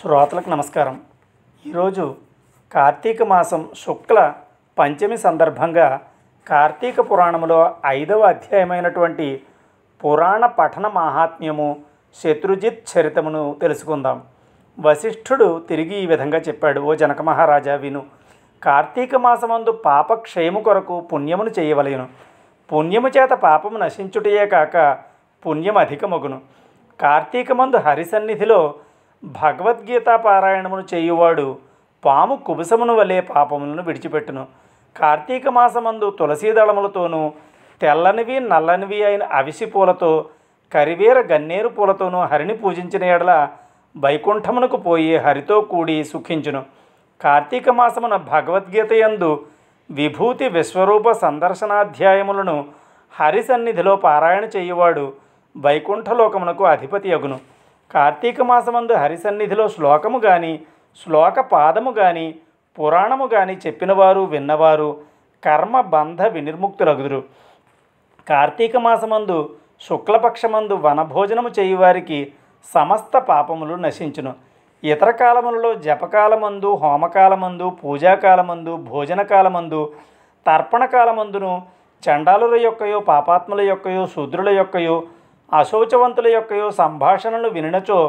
శ్రోతలకు నమస్కారం ఈరోజు కార్తీక మాసం శుక్ల పంచమి సందర్భంగా కార్తీక పురాణంలో ఐదవ అధ్యాయమైనటువంటి పురాణ పఠన మహాత్మ్యము శత్రుజిత్ చరితమును తెలుసుకుందాం వశిష్ఠుడు తిరిగి ఈ విధంగా చెప్పాడు ఓ జనక మహారాజా విను కార్తీక మాసమందు పాపక్షయము కొరకు పుణ్యమును చేయవలేను పుణ్యము చేత పాపము నశించుటయే కాక పుణ్యం అధికమగును కార్తీకమందు హరిసన్నిధిలో భగవద్గీత పారాయణమును చేయువాడు పాము కుబసమును వలె పాపములను విడిచిపెట్టును కార్తీక మాసమందు తులసీదళములతోనూ దళములతోనూ తెల్లనివి నల్లనివి అయిన అవిసి పూలతో కరివేర గన్నేరు పూలతోనూ హరిని పూజించిన ఎడల వైకుంఠమునకు పోయి హరితో కూడి సుఖించును కార్తీక మాసమున భగవద్గీత యందు విభూతి విశ్వరూప సందర్శనాధ్యాయములను హరి సన్నిధిలో పారాయణ చేయువాడు వైకుంఠలోకమునకు అధిపతి అగును కార్తీక మాసమందు హరిసన్నిధిలో శ్లోకము కానీ శ్లోక పాదము కానీ పురాణము కానీ చెప్పినవారు విన్నవారు కర్మ బంధ వినిర్ముక్తులగుదురు కార్తీక మాసమందు శుక్లపక్షమందు వనభోజనము చేయువారికి సమస్త పాపములు నశించును ఇతర కాలములలో జపకాలమందు హోమకాలమందు పూజాకాలమందు భోజనకాలమందు తర్పణకాలమందును చండాలుల యొక్కయో పాపాత్ముల యొక్కయో శూద్రుల యొక్కయో అశౌచవంతుల యొక్కయో సంభాషణలు వినినచో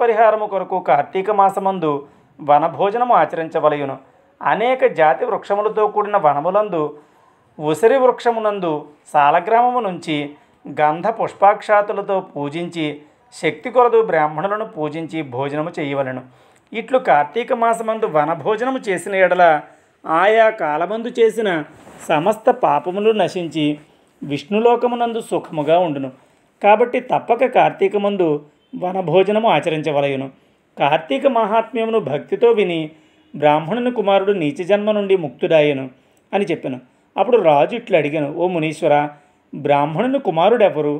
పరిహారము కొరకు కార్తీక మాసమందు వనభోజనము ఆచరించవలయును అనేక జాతి వృక్షములతో కూడిన వనములందు ఉసిరి వృక్షమునందు సాలగ్రామము నుంచి గంధ పుష్పాక్షాతులతో పూజించి శక్తి కొరదు బ్రాహ్మణులను పూజించి భోజనము చేయవలను ఇట్లు కార్తీక మాసమందు వనభోజనము చేసిన ఎడల ఆయా కాలమందు చేసిన సమస్త పాపములు నశించి విష్ణులోకమునందు సుఖముగా ఉండును కాబట్టి తప్పక కార్తీక ముందు వనభోజనము ఆచరించవలయును కార్తీక మహాత్మ్యమును భక్తితో విని బ్రాహ్మణుని కుమారుడు నీచ జన్మ నుండి ముక్తుడాయను అని చెప్పాను అప్పుడు రాజు ఇట్లు అడిగాను ఓ మునీశ్వర బ్రాహ్మణుని కుమారుడెవరు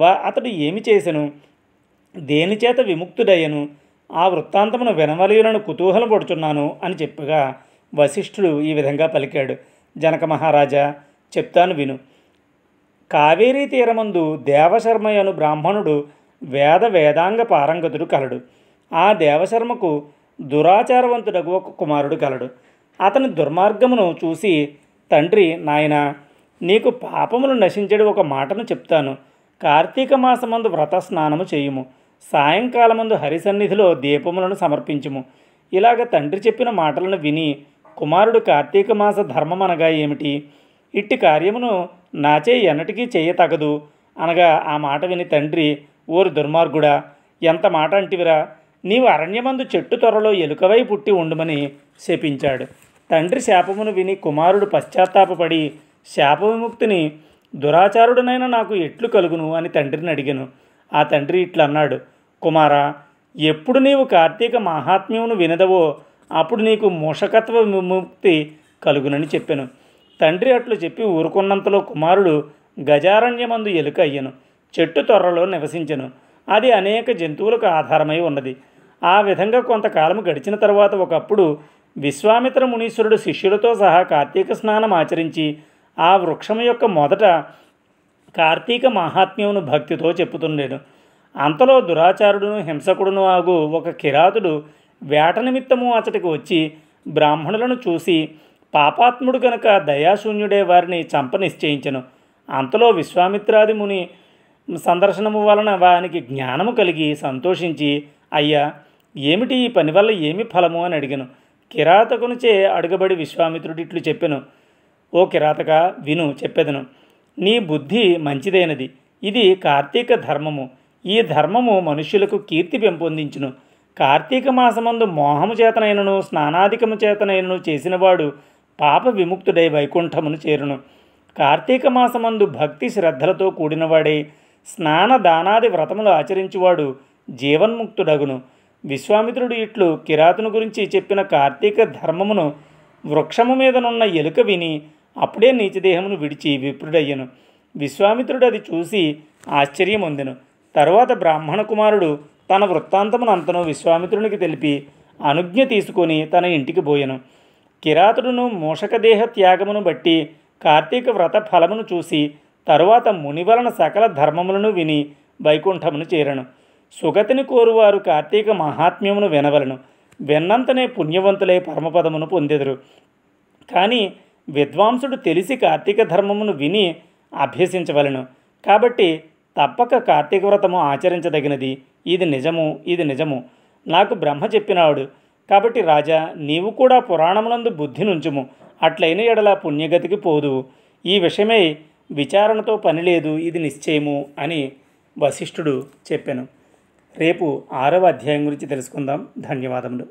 వా అతడు ఏమి చేశాను దేనిచేత విముక్తుడయ్యను ఆ వృత్తాంతమును వినవలయులను కుతూహలం పడుచున్నాను అని చెప్పగా వశిష్ఠుడు ఈ విధంగా పలికాడు జనక మహారాజా చెప్తాను విను కావేరీ తీరమందు దేవశర్మయను బ్రాహ్మణుడు వేద వేదాంగ పారంగతుడు కలడు ఆ దేవశర్మకు దురాచారవంతుడగు ఒక కుమారుడు కలడు అతని దుర్మార్గమును చూసి తండ్రి నాయన నీకు పాపములు నశించడు ఒక మాటను చెప్తాను కార్తీక మాసమందు వ్రత స్నానము చేయుము సాయంకాలమందు హరిసన్నిధిలో దీపములను సమర్పించుము ఇలాగ తండ్రి చెప్పిన మాటలను విని కుమారుడు కార్తీక మాస ధర్మం అనగా ఏమిటి ఇట్టి కార్యమును నాచే ఎన్నటికీ చేయతగదు తగదు అనగా ఆ మాట విని తండ్రి ఓరు దుర్మార్గుడా ఎంత మాట అంటివిరా నీవు అరణ్యమందు చెట్టు త్వరలో ఎలుకవై పుట్టి ఉండమని శపించాడు తండ్రి శాపమును విని కుమారుడు పశ్చాత్తాపపడి శాప విముక్తిని దురాచారుడునైనా నాకు ఎట్లు కలుగును అని తండ్రిని అడిగాను ఆ తండ్రి ఇట్లన్నాడు కుమారా ఎప్పుడు నీవు కార్తీక మహాత్మ్యమును వినదవో అప్పుడు నీకు మూషకత్వ విముక్తి కలుగునని చెప్పాను తండ్రి అట్లు చెప్పి ఊరుకున్నంతలో కుమారుడు గజారణ్యమందు ఎలుక అయ్యను చెట్టు తొర్రలో నివసించెను అది అనేక జంతువులకు ఆధారమై ఉన్నది ఆ విధంగా కొంతకాలం గడిచిన తర్వాత ఒకప్పుడు విశ్వామిత్ర మునీశ్వరుడు శిష్యులతో సహా కార్తీక స్నానం ఆచరించి ఆ వృక్షం యొక్క మొదట కార్తీక మహాత్మ్యమును భక్తితో చెప్పుతుండేను అంతలో దురాచారుడును హింసకుడును ఆగు ఒక కిరాతుడు వేట నిమిత్తము అతడికి వచ్చి బ్రాహ్మణులను చూసి పాపాత్ముడు గనక దయాశూన్యుడే వారిని చంప నిశ్చయించను అంతలో విశ్వామిత్రాది ముని సందర్శనము వలన వానికి జ్ఞానము కలిగి సంతోషించి అయ్యా ఏమిటి ఈ పని వల్ల ఏమి ఫలము అని అడిగాను కిరాతకునిచే అడుగబడి విశ్వామిత్రుడు ఇట్లు చెప్పెను ఓ కిరాతక విను చెప్పెదను నీ బుద్ధి మంచిదైనది ఇది కార్తీక ధర్మము ఈ ధర్మము మనుష్యులకు కీర్తి పెంపొందించును కార్తీక మాసమందు మోహము చేతనైనను స్నానాధికము చేతనైనను చేసినవాడు పాప విముక్తుడై వైకుంఠమును చేరును కార్తీక మాసమందు భక్తి శ్రద్ధలతో కూడినవాడే స్నాన దానాది వ్రతములు ఆచరించువాడు జీవన్ముక్తుడగును విశ్వామిత్రుడు ఇట్లు కిరాతును గురించి చెప్పిన కార్తీక ధర్మమును వృక్షము మీదనున్న ఎలుక విని అప్పుడే నీచదేహమును విడిచి విప్రుడయ్యను విశ్వామిత్రుడు అది చూసి ఆశ్చర్యమొందెను తరువాత బ్రాహ్మణ కుమారుడు తన వృత్తాంతమునంతను విశ్వామిత్రునికి తెలిపి అనుజ్ఞ తీసుకొని తన ఇంటికి పోయెను కిరాతుడును మూషకదేహ త్యాగమును బట్టి కార్తీక వ్రత ఫలమును చూసి తరువాత మునివలన సకల ధర్మములను విని వైకుంఠమును చేరను సుగతిని కోరువారు కార్తీక మహాత్మ్యమును వినవలను విన్నంతనే పుణ్యవంతులై పరమపదమును పొందెదురు కానీ విద్వాంసుడు తెలిసి కార్తీక ధర్మమును విని అభ్యసించవలను కాబట్టి తప్పక కార్తీక వ్రతము ఆచరించదగినది ఇది నిజము ఇది నిజము నాకు బ్రహ్మ చెప్పినాడు కాబట్టి రాజా నీవు కూడా పురాణమునందు బుద్ధి నుంచుము అట్లైన ఎడల పుణ్యగతికి పోదు ఈ విషయమై విచారణతో పనిలేదు ఇది నిశ్చయము అని వశిష్ఠుడు చెప్పాను రేపు ఆరవ అధ్యాయం గురించి తెలుసుకుందాం ధన్యవాదములు